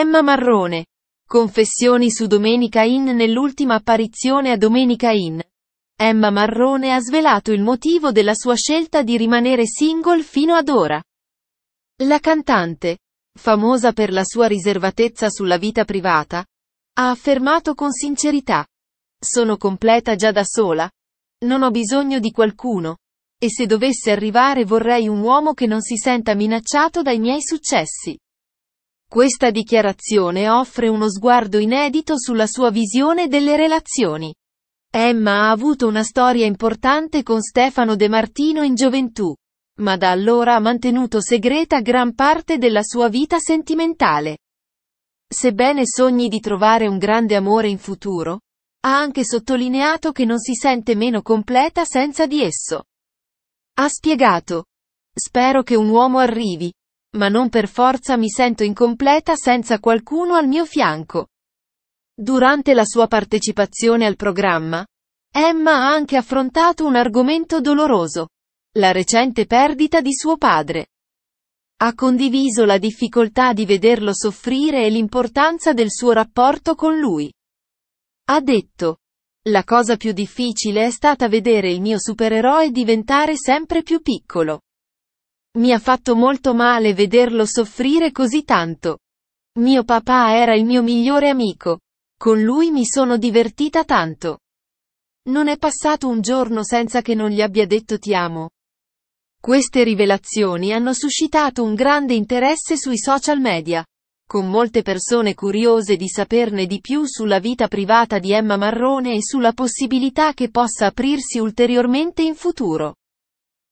Emma Marrone. Confessioni su Domenica Inn Nell'ultima apparizione a Domenica Inn. Emma Marrone ha svelato il motivo della sua scelta di rimanere single fino ad ora. La cantante, famosa per la sua riservatezza sulla vita privata, ha affermato con sincerità. Sono completa già da sola. Non ho bisogno di qualcuno. E se dovesse arrivare vorrei un uomo che non si senta minacciato dai miei successi. Questa dichiarazione offre uno sguardo inedito sulla sua visione delle relazioni. Emma ha avuto una storia importante con Stefano De Martino in gioventù, ma da allora ha mantenuto segreta gran parte della sua vita sentimentale. Sebbene sogni di trovare un grande amore in futuro, ha anche sottolineato che non si sente meno completa senza di esso. Ha spiegato. Spero che un uomo arrivi, ma non per forza mi sento incompleta senza qualcuno al mio fianco. Durante la sua partecipazione al programma, Emma ha anche affrontato un argomento doloroso, la recente perdita di suo padre. Ha condiviso la difficoltà di vederlo soffrire e l'importanza del suo rapporto con lui. Ha detto, la cosa più difficile è stata vedere il mio supereroe diventare sempre più piccolo. Mi ha fatto molto male vederlo soffrire così tanto. Mio papà era il mio migliore amico. Con lui mi sono divertita tanto. Non è passato un giorno senza che non gli abbia detto ti amo. Queste rivelazioni hanno suscitato un grande interesse sui social media, con molte persone curiose di saperne di più sulla vita privata di Emma Marrone e sulla possibilità che possa aprirsi ulteriormente in futuro.